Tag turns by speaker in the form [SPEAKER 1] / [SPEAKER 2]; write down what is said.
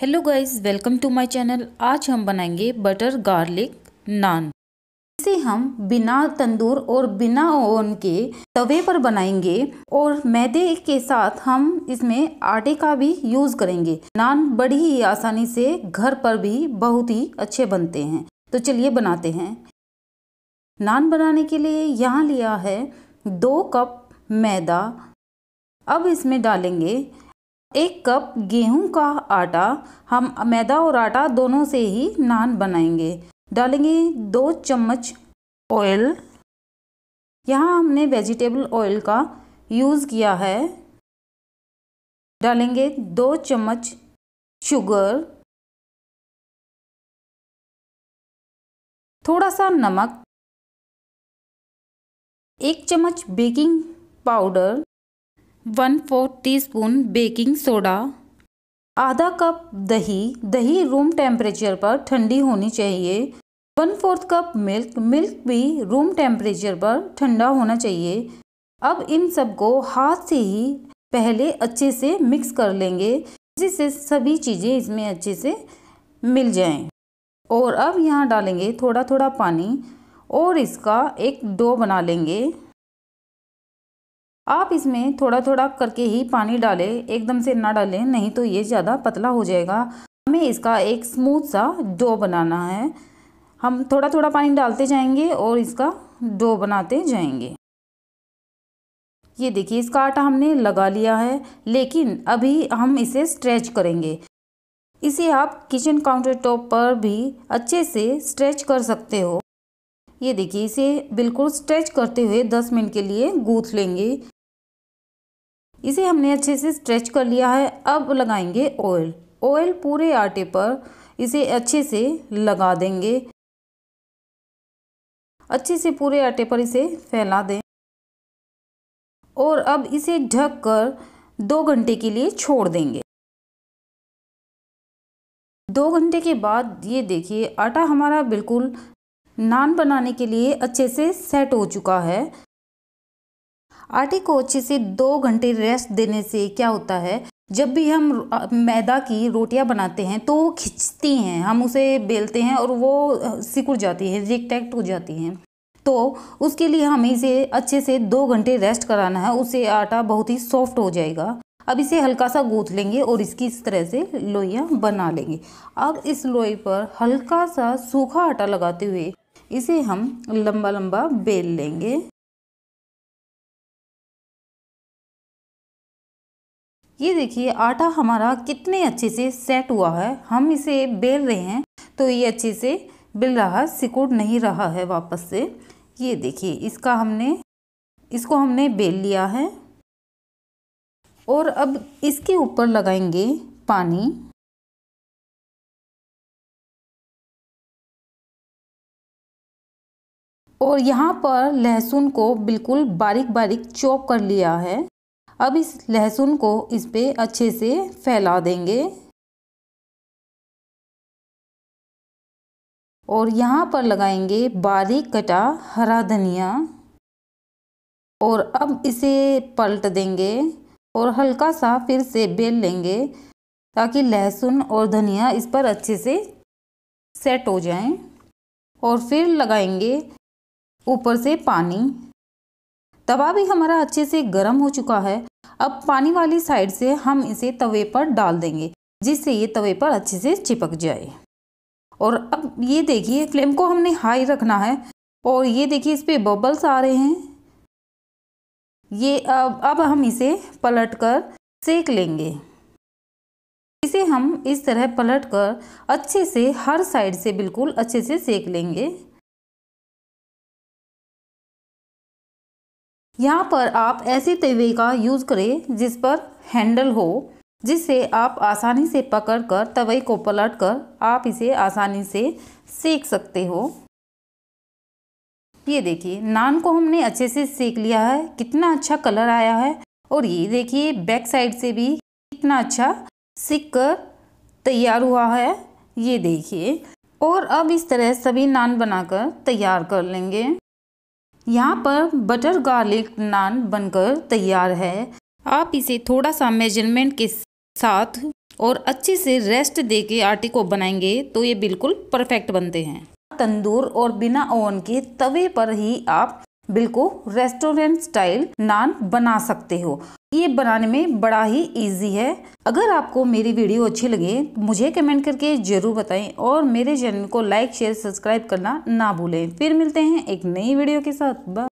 [SPEAKER 1] hello guys welcome to my channel आज हम बनाएंगे बटर गार्लिक नान इसे हम बिना तंदूर और बिना ओवन के तवे पर बनाएंगे और मैदे के साथ हम इसमें आटे का भी यूज़ करेंगे नान बड़ी ही आसानी से घर पर भी बहुत ही अच्छे बनते हैं तो चलिए बनाते हैं नान बनाने के लिए यहाँ लिया है दो कप मैदा अब इसमें डालेंगे एक कप गेहूं का आटा हम मैदा और आटा दोनों से ही नान बनाएंगे डालेंगे दो चम्मच ऑयल यहाँ हमने वेजिटेबल ऑयल का यूज़ किया है डालेंगे दो चम्मच शुगर थोड़ा सा नमक एक चम्मच baking powder one fourth teaspoon baking soda आधा कप दही दही रूम टेम्परेचर पर ठंडी होनी चाहिए one fourth cup milk milk भी रूम टेम्परेचर पर ठंडा होना चाहिए अब इन सबको हाथ से ही पहले अच्छे से मिक्स कर लेंगे जिससे सभी चीज़ें इसमें अच्छे से मिल जाएं और अब यहाँ डालेंगे थोड़ा थोड़ा पानी और इसका एक डो बना लेंगे आप इसमें थोड़ा थोड़ा करके ही पानी डालें एकदम से ना डालें नहीं तो ये ज़्यादा पतला हो जाएगा हमें इसका एक स्मूथ सा डो बनाना है हम थोड़ा थोड़ा पानी डालते जाएंगे और इसका डो बनाते जाएंगे ये देखिए इसका आटा हमने लगा लिया है लेकिन अभी हम इसे स्ट्रेच करेंगे इसे आप किचन काउंटर टॉप पर भी अच्छे से स्ट्रेच कर सकते हो ये देखिए इसे बिल्कुल स्ट्रेच करते हुए 10 मिनट के लिए गूँथ लेंगे इसे हमने अच्छे से स्ट्रेच कर लिया है अब लगाएंगे ऑयल ऑयल पूरे आटे पर इसे अच्छे से लगा देंगे अच्छे से पूरे आटे पर इसे फैला दें और अब इसे ढक कर दो घंटे के लिए छोड़ देंगे दो घंटे के बाद ये देखिए आटा हमारा बिल्कुल नान बनाने के लिए अच्छे से सेट हो चुका है आटे को अच्छे से दो घंटे रेस्ट देने से क्या होता है जब भी हम मैदा की रोटियां बनाते हैं तो वो खिंचती हैं हम उसे बेलते हैं और वो सिकुड़ जाती है रिकटैक्ट हो जाती हैं तो उसके लिए हमें इसे अच्छे से दो घंटे रेस्ट कराना है उससे आटा बहुत ही सॉफ्ट हो जाएगा अब इसे हल्का सा गूँथ लेंगे और इसकी इस तरह से लोइयाँ बना लेंगे अब इस लोई पर हल्का सा सूखा आटा लगाते हुए इसे हम लंबा लंबा बेल लेंगे ये देखिए आटा हमारा कितने अच्छे से सेट हुआ है हम इसे बेल रहे हैं तो ये अच्छे से बिल रहा है सिकुड़ नहीं रहा है वापस से ये देखिए इसका हमने इसको हमने बेल लिया है और अब इसके ऊपर लगाएंगे पानी और यहाँ पर लहसुन को बिल्कुल बारीक बारीक चॉप कर लिया है अब इस लहसुन को इस पर अच्छे से फैला देंगे और यहाँ पर लगाएंगे बारीक कटा हरा धनिया और अब इसे पलट देंगे और हल्का सा फिर से बेल लेंगे ताकि लहसुन और धनिया इस पर अच्छे से सेट हो जाएं और फिर लगाएंगे ऊपर से पानी तवा भी हमारा अच्छे से गर्म हो चुका है अब पानी वाली साइड से हम इसे तवे पर डाल देंगे जिससे ये तवे पर अच्छे से चिपक जाए और अब ये देखिए फ्लेम को हमने हाई रखना है और ये देखिए इस पर बबल्स आ रहे हैं ये अब अब हम इसे पलट कर सेक लेंगे इसे हम इस तरह पलट कर अच्छे से हर साइड से बिल्कुल अच्छे से सेक लेंगे यहाँ पर आप ऐसे तवे का यूज़ करें जिस पर हैंडल हो जिससे आप आसानी से पकड़कर तवे को पलटकर आप इसे आसानी से सेक सकते हो ये देखिए नान को हमने अच्छे से सेक लिया है कितना अच्छा कलर आया है और ये देखिए बैक साइड से भी कितना अच्छा सिक कर तैयार हुआ है ये देखिए और अब इस तरह सभी नान बनाकर तैयार कर लेंगे यहाँ पर बटर गार्लिक नान बनकर तैयार है आप इसे थोड़ा सा मेजरमेंट के साथ और अच्छे से रेस्ट दे के आटे को बनाएंगे तो ये बिल्कुल परफेक्ट बनते हैं तंदूर और बिना ओवन के तवे पर ही आप बिल्कुल रेस्टोरेंट स्टाइल नान बना सकते हो ये बनाने में बड़ा ही इजी है अगर आपको मेरी वीडियो अच्छी लगे तो मुझे कमेंट करके ज़रूर बताएं और मेरे चैनल को लाइक शेयर सब्सक्राइब करना ना भूलें फिर मिलते हैं एक नई वीडियो के साथ